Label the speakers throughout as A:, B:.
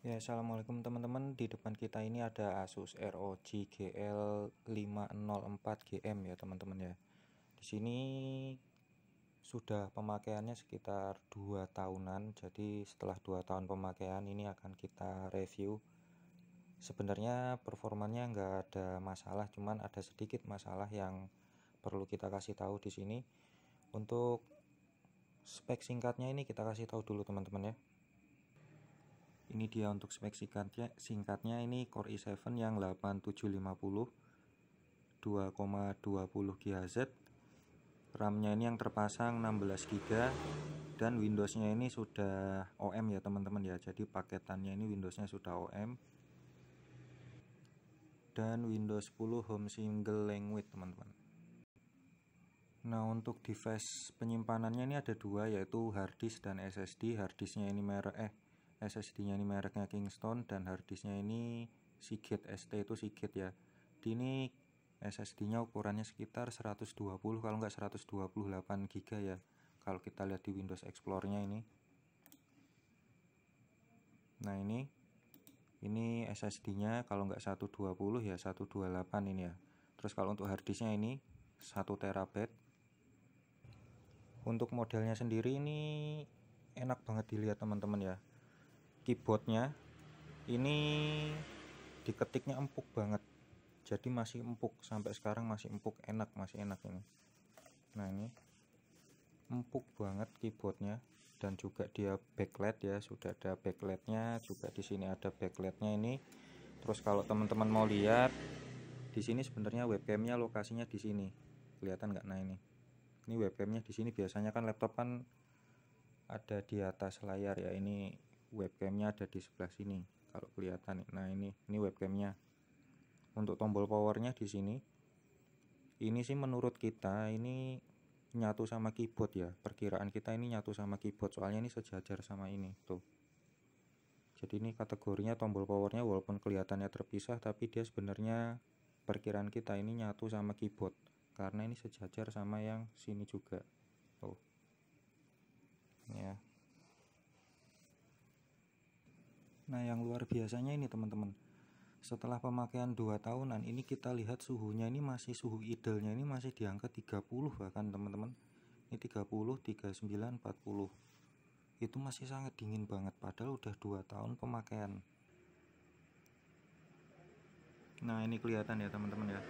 A: Ya, assalamualaikum teman-teman. Di depan kita ini ada Asus ROG GL504GM ya teman-teman ya. Di sini sudah pemakaiannya sekitar 2 tahunan. Jadi setelah 2 tahun pemakaian ini akan kita review. Sebenarnya performanya nggak ada masalah, cuman ada sedikit masalah yang perlu kita kasih tahu di sini. Untuk spek singkatnya ini kita kasih tahu dulu teman-teman ya ini dia untuk spek singkatnya singkatnya ini Core i7 yang 8750 2,20 GHz RAM-nya ini yang terpasang 16 GB dan Windows-nya ini sudah OM ya teman-teman ya jadi paketannya ini Windows-nya sudah OM dan Windows 10 Home Single Language teman-teman Nah untuk device penyimpanannya ini ada dua yaitu harddisk dan SSD harddisknya ini merek eh SSD-nya ini mereknya Kingston dan harddisk-nya ini Seagate ST itu Seagate ya di ini SSD-nya ukurannya sekitar 120 kalau nggak 128 GB ya kalau kita lihat di Windows Explorer-nya ini nah ini ini SSD-nya kalau nggak 120 ya 128 ini ya terus kalau untuk harddisk-nya ini 1 terabyte untuk modelnya sendiri ini enak banget dilihat teman-teman ya keyboardnya ini diketiknya empuk banget jadi masih empuk sampai sekarang masih empuk enak masih enak ini nah ini empuk banget keyboardnya dan juga dia backlight ya sudah ada backlightnya juga di sini ada backlightnya ini terus kalau teman-teman mau lihat di sini sebenarnya webcamnya lokasinya di sini kelihatan nggak nah ini ini webcamnya di sini biasanya kan laptop kan ada di atas layar ya ini webcamnya ada di sebelah sini kalau kelihatan nah ini ini webcamnya untuk tombol powernya di sini ini sih menurut kita ini nyatu sama keyboard ya perkiraan kita ini nyatu sama keyboard soalnya ini sejajar sama ini tuh jadi ini kategorinya tombol powernya walaupun kelihatannya terpisah tapi dia sebenarnya perkiraan kita ini nyatu sama keyboard karena ini sejajar sama yang sini juga tuh Nah, yang luar biasanya ini teman-teman. Setelah pemakaian 2 tahunan ini kita lihat suhunya ini masih suhu idealnya ini masih di angka 30 bahkan teman-teman. Ini 30, 39, 40. Itu masih sangat dingin banget padahal udah 2 tahun pemakaian. Nah, ini kelihatan ya teman-teman ya.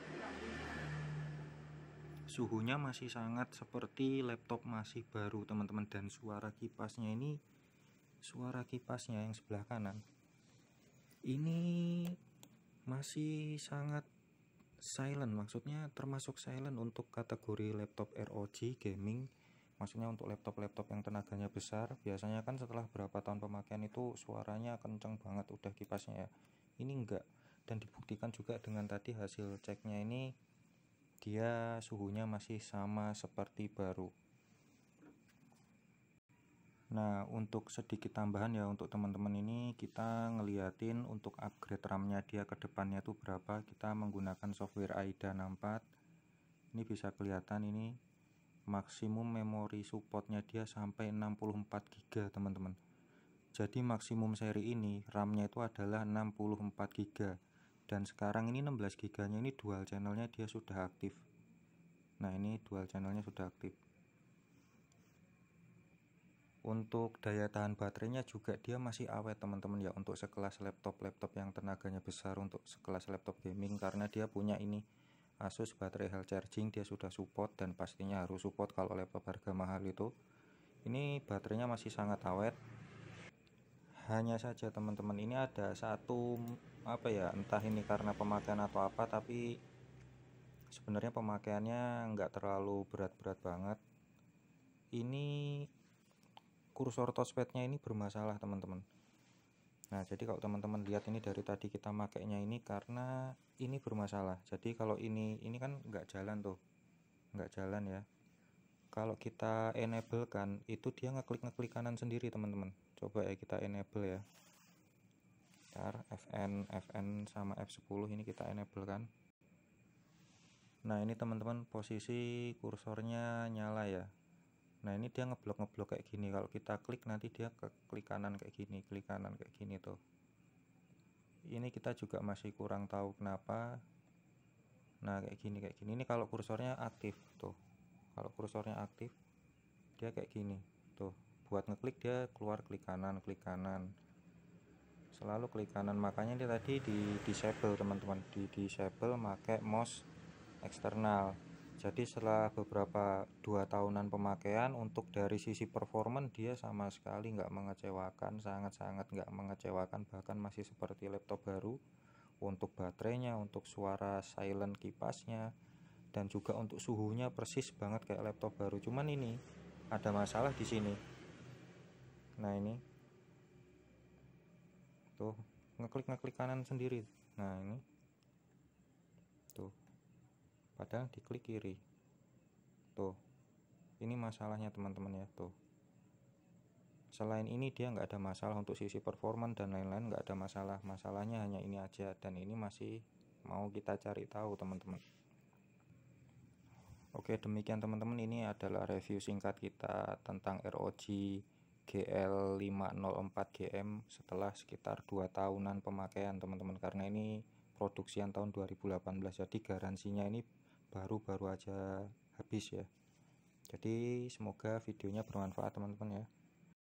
A: Suhunya masih sangat seperti laptop masih baru teman-teman dan suara kipasnya ini suara kipasnya yang sebelah kanan ini masih sangat silent maksudnya termasuk silent untuk kategori laptop ROG gaming maksudnya untuk laptop-laptop yang tenaganya besar biasanya kan setelah berapa tahun pemakaian itu suaranya kenceng banget udah kipasnya ya ini enggak dan dibuktikan juga dengan tadi hasil ceknya ini dia suhunya masih sama seperti baru Nah, untuk sedikit tambahan ya untuk teman-teman ini kita ngeliatin untuk upgrade RAM-nya dia ke depannya itu berapa. Kita menggunakan software AIDA 64. Ini bisa kelihatan ini maksimum memori supportnya dia sampai 64 GB, teman-teman. Jadi maksimum seri ini RAM-nya itu adalah 64 GB. Dan sekarang ini 16 GB-nya ini dual channel-nya dia sudah aktif. Nah, ini dual channel-nya sudah aktif untuk daya tahan baterainya juga dia masih awet teman-teman ya untuk sekelas laptop-laptop yang tenaganya besar untuk sekelas laptop gaming karena dia punya ini Asus baterai hal charging dia sudah support dan pastinya harus support kalau laptop harga mahal itu ini baterainya masih sangat awet hanya saja teman-teman ini ada satu apa ya entah ini karena pemakaian atau apa tapi sebenarnya pemakaiannya nggak terlalu berat-berat banget ini kursor touchpadnya ini bermasalah teman-teman nah jadi kalau teman-teman lihat ini dari tadi kita makainya ini karena ini bermasalah jadi kalau ini ini kan nggak jalan tuh nggak jalan ya kalau kita enable kan itu dia ngeklik ngeklik kanan sendiri teman-teman coba ya kita enable ya Ntar fn fn sama f10 ini kita enable kan nah ini teman-teman posisi kursornya nyala ya nah ini dia ngeblok ngeblok kayak gini kalau kita klik nanti dia ke klik kanan kayak gini klik kanan kayak gini tuh ini kita juga masih kurang tahu kenapa nah kayak gini kayak gini ini kalau kursornya aktif tuh kalau kursornya aktif dia kayak gini tuh buat ngeklik dia keluar klik kanan klik kanan selalu klik kanan makanya ini tadi di disable teman-teman di disable pakai mouse eksternal jadi setelah beberapa dua tahunan pemakaian untuk dari sisi performan dia sama sekali nggak mengecewakan sangat-sangat nggak mengecewakan bahkan masih seperti laptop baru untuk baterainya untuk suara silent kipasnya dan juga untuk suhunya persis banget kayak laptop baru cuman ini ada masalah di sini nah ini tuh ngeklik ngeklik kanan sendiri nah ini di klik kiri tuh ini masalahnya teman-teman ya tuh selain ini dia nggak ada masalah untuk sisi performan dan lain-lain nggak ada masalah masalahnya hanya ini aja dan ini masih mau kita cari tahu teman-teman Oke demikian teman-teman ini adalah review singkat kita tentang ROG GL504GM setelah sekitar 2 tahunan pemakaian teman-teman karena ini produksian tahun 2018 jadi garansinya ini baru-baru aja habis ya jadi semoga videonya bermanfaat teman-teman ya